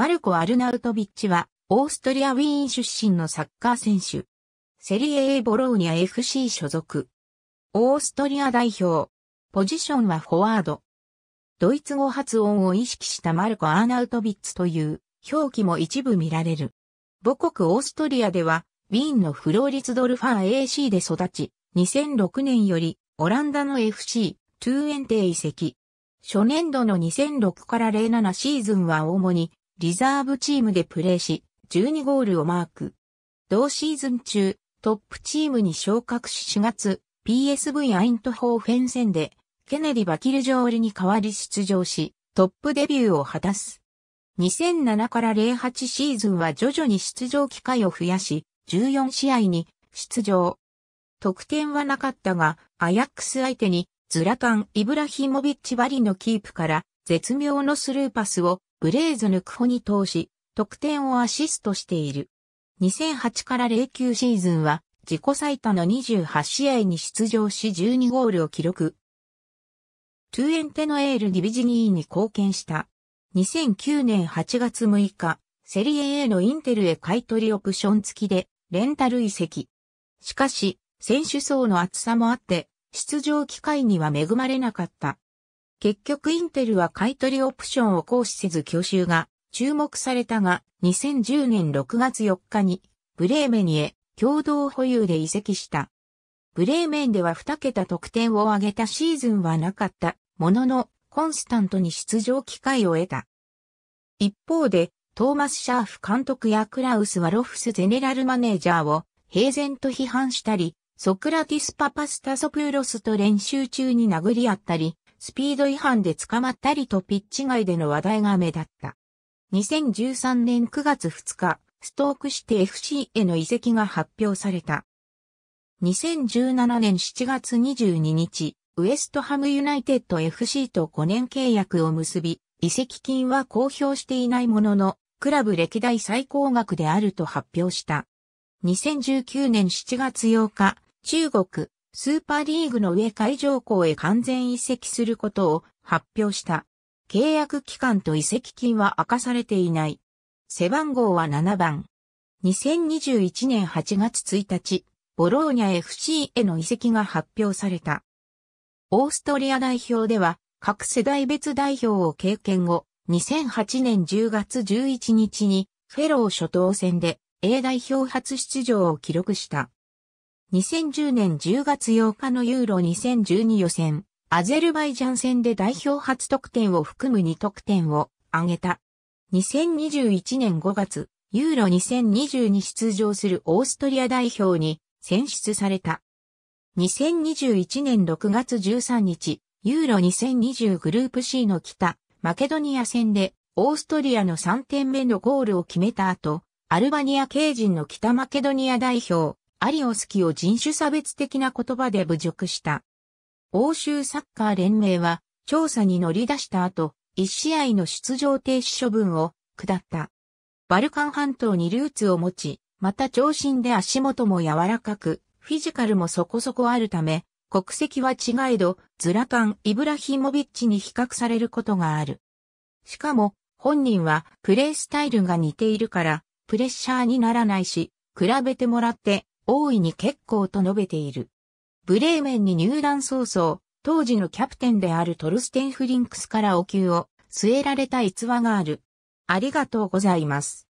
マルコ・アルナウトビッチは、オーストリア・ウィーン出身のサッカー選手。セリエ A ボローニャ FC 所属。オーストリア代表。ポジションはフォワード。ドイツ語発音を意識したマルコ・アーナウトビッツという表記も一部見られる。母国オーストリアでは、ウィーンのフローリツドルファー AC で育ち、2006年よりオランダの FC、トゥーエンテ移籍。初年度の2006から07シーズンは主にリザーブチームでプレーし、12ゴールをマーク。同シーズン中、トップチームに昇格し4月、PSV アイントホーフェン戦で、ケネディ・バキルジョールに代わり出場し、トップデビューを果たす。2007から08シーズンは徐々に出場機会を増やし、14試合に出場。得点はなかったが、アヤックス相手に、ズラタン・イブラヒモビッチ・バリのキープから、絶妙のスルーパスをブレーズ・ヌクホに投資、得点をアシストしている。2008から09シーズンは自己最多の28試合に出場し12ゴールを記録。トゥエンテノエール・ディビジニーに貢献した。2009年8月6日、セリエ A のインテルへ買取オプション付きでレンタル移籍。しかし、選手層の厚さもあって、出場機会には恵まれなかった。結局インテルは買取オプションを行使せず挙手が注目されたが、2010年6月4日にブレーメンへ共同保有で移籍した。ブレーメンでは2桁得点を挙げたシーズンはなかったものの、コンスタントに出場機会を得た。一方で、トーマス・シャーフ監督やクラウス・ワロフスゼネラルマネージャーを平然と批判したり、ソクラティス・パパスタソプーロスと練習中に殴り合ったり、スピード違反で捕まったりとピッチ外での話題が目立った。2013年9月2日、ストークして FC への移籍が発表された。2017年7月22日、ウエストハムユナイテッド FC と5年契約を結び、移籍金は公表していないものの、クラブ歴代最高額であると発表した。2019年7月8日、中国、スーパーリーグの上会場校へ完全移籍することを発表した。契約期間と移籍金は明かされていない。背番号は7番。2021年8月1日、ボローニャ FC への移籍が発表された。オーストリア代表では各世代別代表を経験後、2008年10月11日にフェロー初等戦で A 代表初出場を記録した。2010年10月8日のユーロ2012予選、アゼルバイジャン戦で代表初得点を含む2得点を挙げた。2021年5月、ユーロ2020に出場するオーストリア代表に選出された。2021年6月13日、ユーロ2020グループ C の北、マケドニア戦でオーストリアの3点目のゴールを決めた後、アルバニア系人の北マケドニア代表、アリオスキを人種差別的な言葉で侮辱した。欧州サッカー連盟は調査に乗り出した後、一試合の出場停止処分を下った。バルカン半島にルーツを持ち、また長身で足元も柔らかく、フィジカルもそこそこあるため、国籍は違えど、ズラカン・イブラヒモビッチに比較されることがある。しかも、本人はプレイスタイルが似ているから、プレッシャーにならないし、比べてもらって大いに結構と述べている。ブレーメンに入団早々、当時のキャプテンであるトルステン・フリンクスからお給を据えられた逸話がある。ありがとうございます。